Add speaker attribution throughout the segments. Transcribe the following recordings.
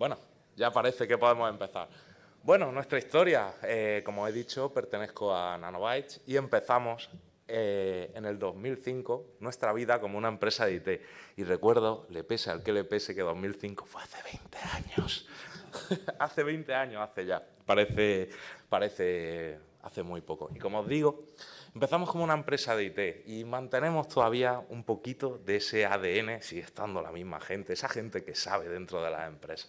Speaker 1: Bueno, ya parece que podemos empezar. Bueno, nuestra historia, eh, como he dicho, pertenezco a Nanobytes y empezamos eh, en el 2005 nuestra vida como una empresa de IT. Y recuerdo, le pese al que le pese, que 2005 fue hace 20 años. hace 20 años, hace ya. Parece, hace muy poco. Y como os digo, empezamos como una empresa de IT y mantenemos todavía un poquito de ese ADN, sigue estando la misma gente, esa gente que sabe dentro de la empresa.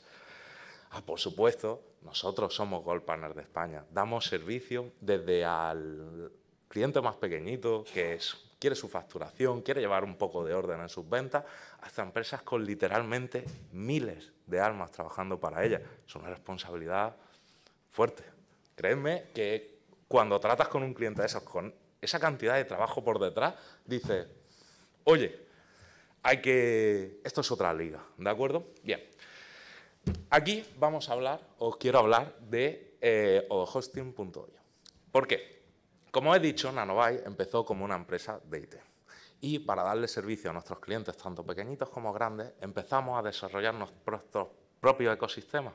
Speaker 1: Ah, por supuesto, nosotros somos Gold Partners de España. Damos servicio desde al cliente más pequeñito, que quiere su facturación, quiere llevar un poco de orden en sus ventas, hasta empresas con literalmente miles de almas trabajando para ellas. Es una responsabilidad fuerte. Créeme que cuando tratas con un cliente de esos, con esa cantidad de trabajo por detrás, dices, oye, hay que... Esto es otra liga, ¿de acuerdo? Bien. Aquí vamos a hablar, os quiero hablar, de eh, hosting.io. ¿Por qué? Como he dicho, Nanobay empezó como una empresa de IT. Y para darle servicio a nuestros clientes, tanto pequeñitos como grandes, empezamos a desarrollar nuestros propios ecosistemas.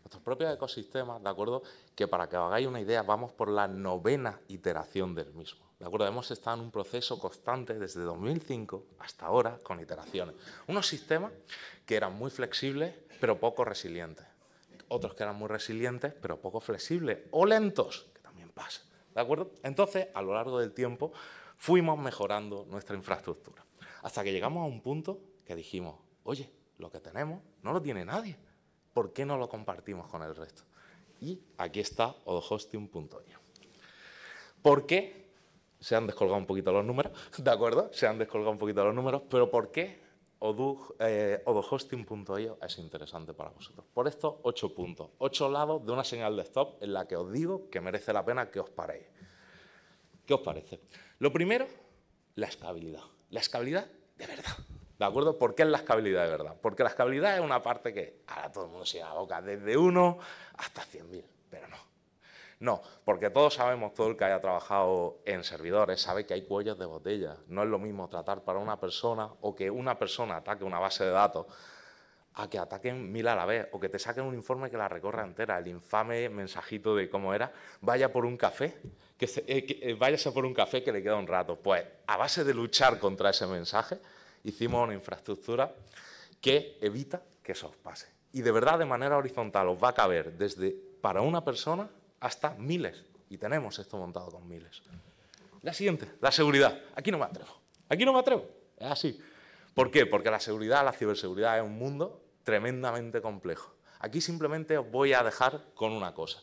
Speaker 1: Nuestros propios ecosistemas, ¿de acuerdo? Que para que os hagáis una idea, vamos por la novena iteración del mismo. ¿De acuerdo? Hemos estado en un proceso constante desde 2005 hasta ahora con iteraciones. Unos sistemas que eran muy flexibles pero poco resilientes. Otros que eran muy resilientes pero poco flexibles o lentos, que también pasa. ¿De acuerdo? Entonces, a lo largo del tiempo, fuimos mejorando nuestra infraestructura. Hasta que llegamos a un punto que dijimos, oye, lo que tenemos no lo tiene nadie. ¿Por qué no lo compartimos con el resto? Y aquí está odhosting.io. ¿Por qué se han descolgado un poquito los números, ¿de acuerdo? Se han descolgado un poquito los números, pero ¿por qué odohosting.io eh, es interesante para vosotros? Por esto, ocho puntos, ocho lados de una señal de stop en la que os digo que merece la pena que os paréis. ¿Qué os parece? Lo primero, la estabilidad. La escalabilidad de verdad. ¿De acuerdo? ¿Por qué es la escalabilidad de verdad? Porque la escalabilidad es una parte que ahora todo el mundo se la boca, desde uno hasta 100.000, pero no no, porque todos sabemos, todo el que haya trabajado en servidores sabe que hay cuellos de botella. No es lo mismo tratar para una persona o que una persona ataque una base de datos a que ataquen mil a la vez o que te saquen un informe que la recorra entera. El infame mensajito de cómo era, vaya por un café, que, eh, eh, váyase por un café que le queda un rato. Pues a base de luchar contra ese mensaje, hicimos una infraestructura que evita que eso os pase. Y de verdad, de manera horizontal, os va a caber desde para una persona hasta miles. Y tenemos esto montado con miles. La siguiente, la seguridad. Aquí no me atrevo. Aquí no me atrevo. Es así. ¿Por qué? Porque la seguridad, la ciberseguridad es un mundo tremendamente complejo. Aquí simplemente os voy a dejar con una cosa.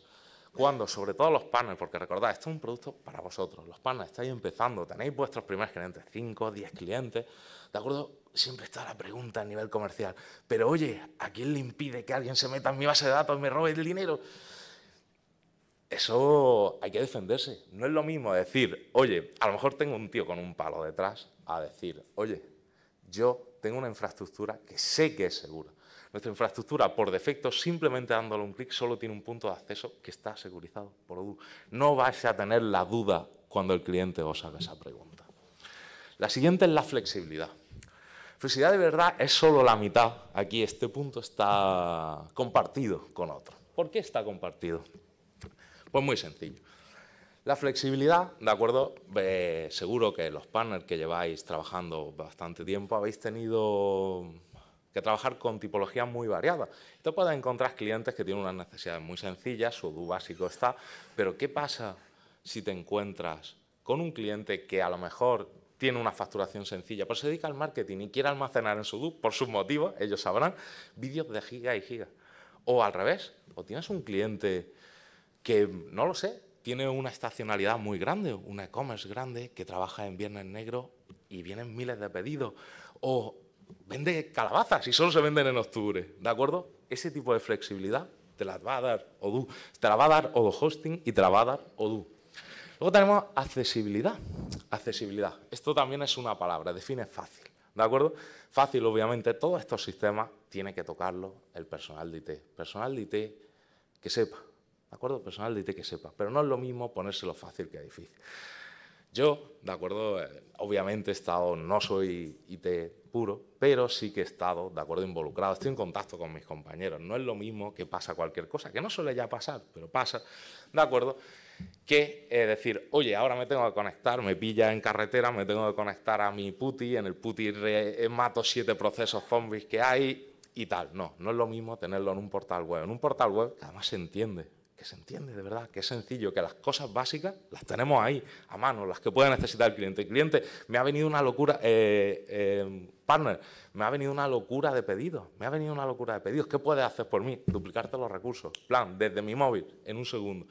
Speaker 1: Cuando, sobre todo los partners, porque recordad, esto es un producto para vosotros. Los partners estáis empezando, tenéis vuestros primeros clientes, 5, 10 clientes, ¿de acuerdo? Siempre está la pregunta a nivel comercial. Pero oye, ¿a quién le impide que alguien se meta en mi base de datos y me robe el dinero? eso hay que defenderse. No es lo mismo decir, oye, a lo mejor tengo un tío con un palo detrás, a decir, oye, yo tengo una infraestructura que sé que es segura. Nuestra infraestructura, por defecto, simplemente dándole un clic, solo tiene un punto de acceso que está securizado por Odoo. No vais a tener la duda cuando el cliente os haga esa pregunta. La siguiente es la flexibilidad. Flexibilidad de verdad es solo la mitad. Aquí este punto está compartido con otro. ¿Por qué está compartido? Pues muy sencillo. La flexibilidad, ¿de acuerdo? seguro que los partners que lleváis trabajando bastante tiempo habéis tenido que trabajar con tipologías muy variadas. Entonces puedes encontrar clientes que tienen unas necesidades muy sencillas, su DU básico está, pero ¿qué pasa si te encuentras con un cliente que a lo mejor tiene una facturación sencilla, pero se dedica al marketing y quiere almacenar en su por sus motivos, ellos sabrán, vídeos de giga y giga? O al revés, o tienes un cliente que no lo sé, tiene una estacionalidad muy grande, un e-commerce grande que trabaja en Viernes Negro y vienen miles de pedidos, o vende calabazas y solo se venden en octubre, ¿de acuerdo? Ese tipo de flexibilidad te la va a dar Odoo, te la va a dar Odoo Hosting y te la va a dar Odoo. Luego tenemos accesibilidad. Accesibilidad. Esto también es una palabra, define fácil. ¿De acuerdo? Fácil, obviamente, todos estos sistemas tiene que tocarlo el personal de IT. Personal de IT que sepa, ¿De acuerdo? Personal de que sepa. Pero no es lo mismo ponérselo fácil que difícil. Yo, ¿de acuerdo? Eh, obviamente he estado, no soy IT puro, pero sí que he estado, ¿de acuerdo? Involucrado, estoy en contacto con mis compañeros. No es lo mismo que pasa cualquier cosa, que no suele ya pasar, pero pasa, ¿de acuerdo? Que eh, decir, oye, ahora me tengo que conectar, me pilla en carretera, me tengo que conectar a mi puti, en el puti eh, mato siete procesos zombies que hay y tal. No, no es lo mismo tenerlo en un portal web. En un portal web, que además se entiende, que se entiende de verdad, que es sencillo, que las cosas básicas las tenemos ahí, a mano, las que puede necesitar el cliente. El cliente me ha venido una locura, eh, eh, partner, me ha venido una locura de pedidos, me ha venido una locura de pedidos. ¿Qué puedes hacer por mí? Duplicarte los recursos. Plan, desde mi móvil, en un segundo.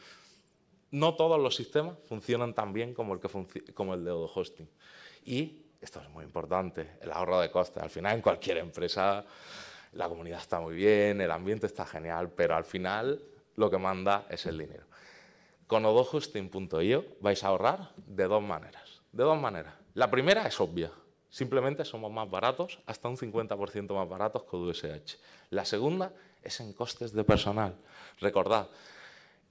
Speaker 1: No todos los sistemas funcionan tan bien como el, que como el de Hosting. Y esto es muy importante, el ahorro de costes. Al final, en cualquier empresa, la comunidad está muy bien, el ambiente está genial, pero al final lo que manda es el dinero. Con odohosting.io vais a ahorrar de dos maneras. De dos maneras. La primera es obvia. Simplemente somos más baratos, hasta un 50% más baratos que USH. La segunda es en costes de personal. Recordad,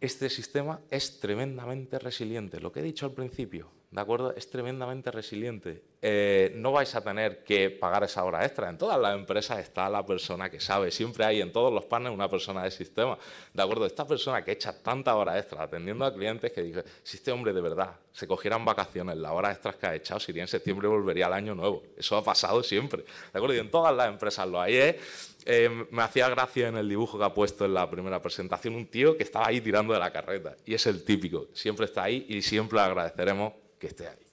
Speaker 1: este sistema es tremendamente resiliente. Lo que he dicho al principio, ¿de acuerdo? Es tremendamente resiliente. Eh, no vais a tener que pagar esa hora extra. En todas las empresas está la persona que sabe. Siempre hay en todos los paneles una persona de sistema. ¿De acuerdo? Esta persona que echa tanta hora extra atendiendo a clientes que dice, si este hombre de verdad se cogieran vacaciones, las horas extras que ha echado, si en septiembre volvería al año nuevo. Eso ha pasado siempre. ¿De acuerdo? Y en todas las empresas lo hay. Eh, em, me hacía gracia en el dibujo que ha puesto en la primera presentación un tío que estaba ahí tirando de la carreta. Y es el típico. Siempre está ahí y siempre agradeceremos que esté ahí.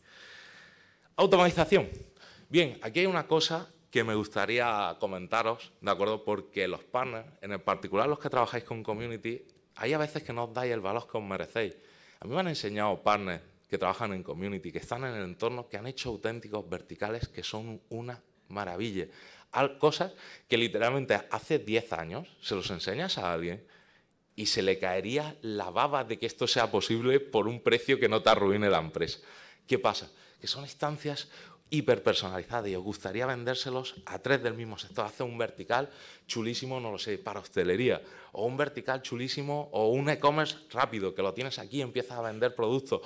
Speaker 1: Automatización. Bien, aquí hay una cosa que me gustaría comentaros, ¿de acuerdo? Porque los partners, en particular los que trabajáis con community, hay a veces que no os dais el valor que os merecéis. A mí me han enseñado partners que trabajan en community, que están en el entorno, que han hecho auténticos verticales que son una maravilla. Hay cosas que literalmente hace 10 años se los enseñas a alguien y se le caería la baba de que esto sea posible por un precio que no te arruine la empresa. ¿Qué pasa? Que son instancias hiperpersonalizadas y os gustaría vendérselos a tres del mismo sector. Hace un vertical chulísimo, no lo sé, para hostelería, o un vertical chulísimo, o un e-commerce rápido, que lo tienes aquí y empiezas a vender productos,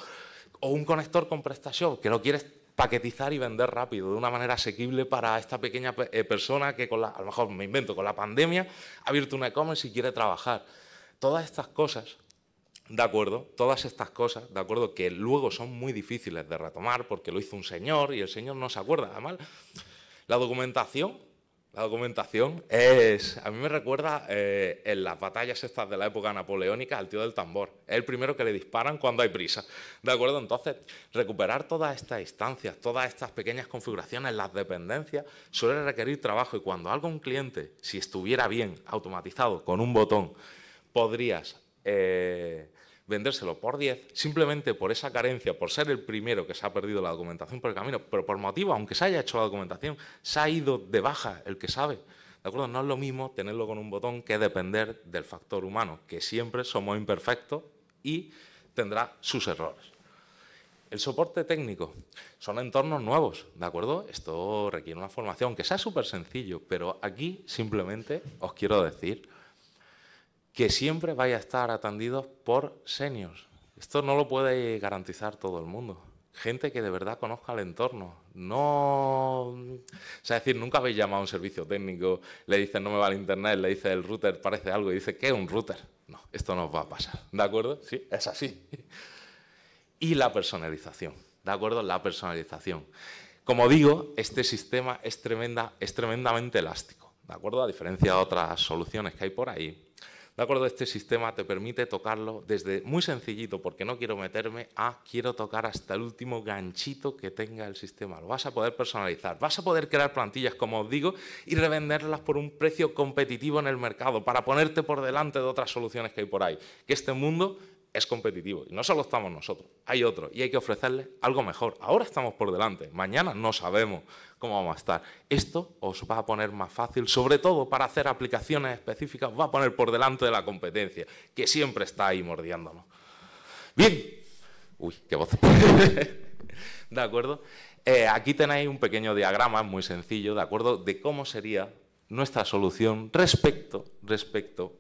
Speaker 1: o un conector con PrestaShop, que lo quieres paquetizar y vender rápido, de una manera asequible para esta pequeña eh, persona que con a lo mejor me invento, con la pandemia ha abierto un e-commerce y quiere trabajar todas estas cosas, ¿de acuerdo? Todas estas cosas, ¿de acuerdo? Que luego son muy difíciles de retomar porque lo hizo un señor y el señor no se acuerda. Además, la documentación, la documentación es, a mí me recuerda eh, en las batallas estas de la época napoleónica al tío del tambor. Es el primero que le disparan cuando hay prisa. ¿De acuerdo? Entonces, recuperar todas estas instancias, todas estas pequeñas configuraciones, las dependencias, suele requerir trabajo y cuando algo un cliente, si estuviera bien automatizado con un botón, podrías eh, vendérselo por 10 simplemente por esa carencia, por ser el primero que se ha perdido la documentación por el camino, pero por motivo, aunque se haya hecho la documentación, se ha ido de baja el que sabe. ¿De acuerdo? No es lo mismo tenerlo con un botón que depender del factor humano, que siempre somos imperfectos y tendrá sus errores. El soporte técnico. Son entornos nuevos, ¿de acuerdo? Esto requiere una formación que sea súper sencillo, pero aquí simplemente os quiero decir que siempre vaya a estar atendido por seniors. Esto no lo puede garantizar todo el mundo. Gente que de verdad conozca el entorno. No. O sea, es decir, nunca habéis llamado a un servicio técnico, le dice no me va el internet, le dice el router parece algo y dice que es un router? No, esto os va a pasar. ¿De acuerdo? Sí, es así. Y la personalización. ¿De acuerdo? La personalización. Como digo, este sistema es, tremenda, es tremendamente elástico. ¿De acuerdo? A diferencia de otras soluciones que hay por ahí, ¿De acuerdo? Este sistema te permite tocarlo desde muy sencillito, porque no quiero meterme, a quiero tocar hasta el último ganchito que tenga el sistema. Lo vas a poder personalizar, vas a poder crear plantillas, como os digo, y revenderlas por un precio competitivo en el mercado, para ponerte por delante de otras soluciones que hay por ahí. Que este mundo es competitivo. Y no solo estamos nosotros, hay otros. Y hay que ofrecerles algo mejor. Ahora estamos por delante, mañana no sabemos cómo vamos a estar. Esto os va a poner más fácil, sobre todo para hacer aplicaciones específicas, os va a poner por delante de la competencia, que siempre está ahí mordiéndonos. Bien. Uy, qué voz. ¿De acuerdo? Eh, aquí tenéis un pequeño diagrama muy sencillo, ¿de acuerdo? De cómo sería nuestra solución respecto, respecto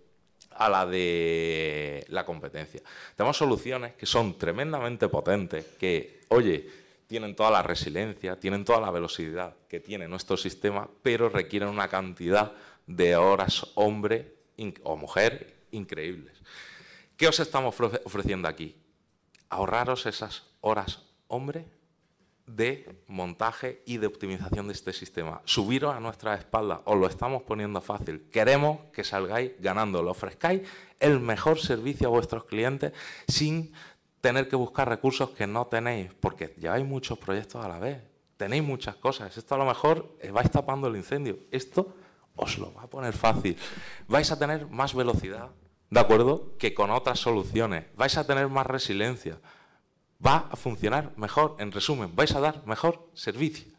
Speaker 1: a la de la competencia. Tenemos soluciones que son tremendamente potentes, que, oye, tienen toda la resiliencia, tienen toda la velocidad que tiene nuestro sistema, pero requieren una cantidad de horas hombre o mujer increíbles. ¿Qué os estamos ofreciendo aquí? Ahorraros esas horas hombre de montaje y de optimización de este sistema. Subiros a nuestra espalda, os lo estamos poniendo fácil. Queremos que salgáis ganando, lo ofrezcáis el mejor servicio a vuestros clientes sin tener que buscar recursos que no tenéis, porque lleváis muchos proyectos a la vez, tenéis muchas cosas. Esto a lo mejor vais tapando el incendio. Esto os lo va a poner fácil. Vais a tener más velocidad, ¿de acuerdo? Que con otras soluciones. Vais a tener más resiliencia va a funcionar mejor. En resumen, vais a dar mejor servicio.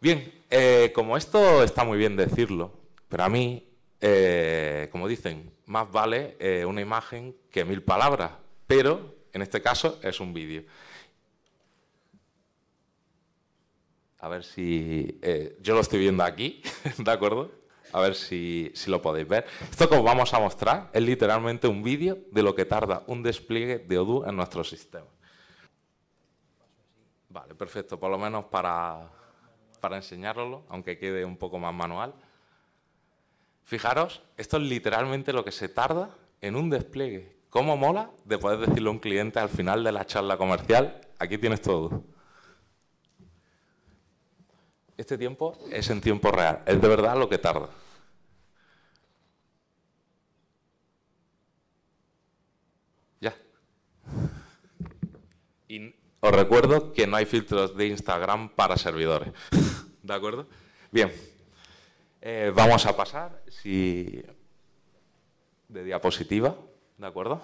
Speaker 1: Bien, eh, como esto está muy bien decirlo, pero a mí, eh, como dicen, más vale eh, una imagen que mil palabras, pero en este caso es un vídeo. A ver si yo lo estoy viendo aquí, ¿de acuerdo? A ver si, lo podéis ver. Esto que os vamos a mostrar es literalmente un vídeo de lo que tarda un despliegue de Odoo en nuestro sistema. Vale, perfecto. Por lo menos para, para aunque quede un poco más manual. Fijaros, esto es literalmente lo que se tarda en un despliegue. ¿Cómo mola de poder decirle a un cliente al final de la charla comercial, aquí tienes todo? Este tiempo es en tiempo real, es de verdad lo que tarda. Ya. Y os recuerdo que no hay filtros de Instagram para servidores. ¿De acuerdo? Bien. Eh, vamos a pasar si... de diapositiva. ¿De acuerdo?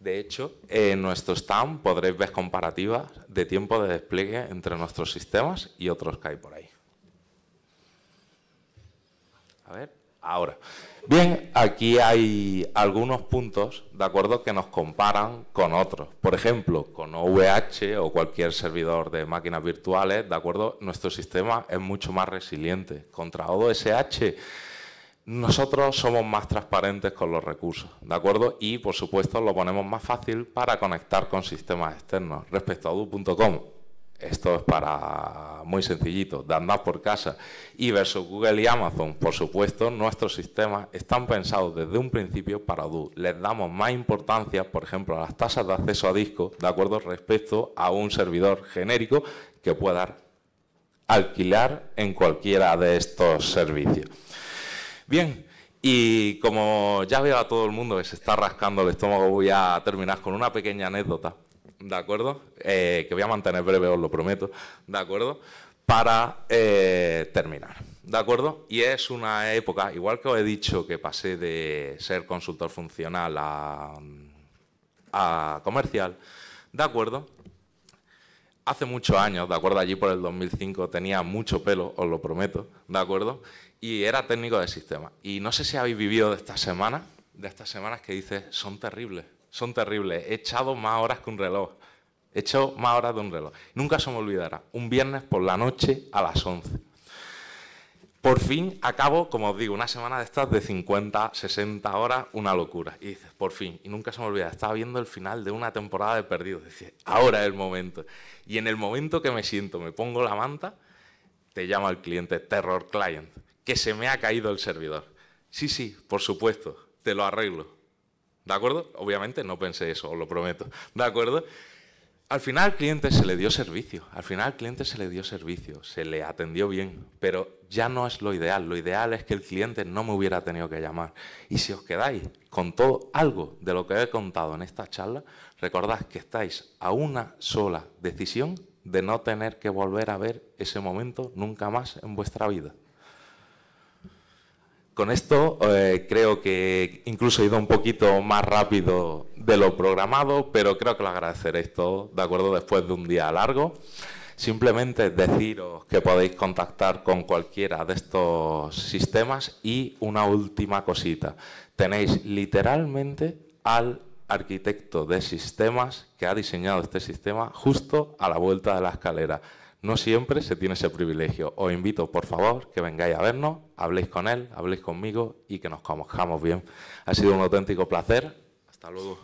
Speaker 1: De hecho, en eh, nuestro stand podréis ver comparativas de tiempo de despliegue entre nuestros sistemas y otros que hay por ahí. A ver, ahora. Bien, aquí hay algunos puntos, ¿de acuerdo?, que nos comparan con otros. Por ejemplo, con OVH o cualquier servidor de máquinas virtuales, ¿de acuerdo?, nuestro sistema es mucho más resiliente. Contra OSH nosotros somos más transparentes con los recursos, ¿de acuerdo? Y, por supuesto, lo ponemos más fácil para conectar con sistemas externos. Respecto a du.com, esto es para muy sencillito, de andar por casa. Y versus Google y Amazon, por supuesto, nuestros sistemas están pensados desde un principio para Du. Les damos más importancia, por ejemplo, a las tasas de acceso a disco, ¿de acuerdo? Respecto a un servidor genérico que pueda alquilar en cualquiera de estos servicios. Bien, y como ya veo a todo el mundo que se está rascando el estómago, voy a terminar con una pequeña anécdota, ¿de acuerdo? Eh, que voy a mantener breve, os lo prometo, ¿de acuerdo? Para eh, terminar, ¿de acuerdo? Y es una época, igual que os he dicho que pasé de ser consultor funcional a, a comercial, ¿de acuerdo? hace muchos años, ¿de acuerdo? Allí por el 2005 tenía mucho pelo, os lo prometo, ¿de acuerdo? Y era técnico de sistema. Y no sé si habéis vivido de estas semanas, de estas semanas que dices, son terribles, son terribles. He echado más horas que un reloj. He echado más horas de un reloj. Nunca se me olvidará. Un viernes por la noche a las 11. Por fin acabo, como os digo, una semana de estas de 50, 60 horas, una locura. Y dices, por fin, y nunca se me olvida, estaba viendo el final de una temporada de Perdidos. Dices, ahora es el momento. Y en el momento que me siento, me pongo la manta, te llama al cliente, Terror Client, que se me ha caído el servidor. Sí, sí, por supuesto, te lo arreglo. ¿De acuerdo? Obviamente no pensé eso, os lo prometo. ¿De acuerdo? Al final al cliente se le dio servicio, al final al cliente se le dio servicio, se le atendió bien, pero ya no es lo ideal. Lo ideal es que el cliente no me hubiera tenido que llamar. Y si os quedáis con todo algo de lo que he contado en esta charla, recordad que estáis a una sola decisión de no tener que volver a ver ese momento nunca más en vuestra vida. Con esto eh, creo que incluso he ido un poquito más rápido de lo programado, pero creo que lo agradeceréis esto, ¿de acuerdo? Después de un día largo. Simplemente deciros que podéis contactar con cualquiera de estos sistemas y una última cosita. Tenéis literalmente al arquitecto de sistemas que ha diseñado este sistema justo a la vuelta de la escalera. No siempre se tiene ese privilegio. Os invito, por favor, que vengáis a vernos, habléis con él, habléis conmigo y que nos conozcamos bien. Ha sido un auténtico placer. Hasta luego.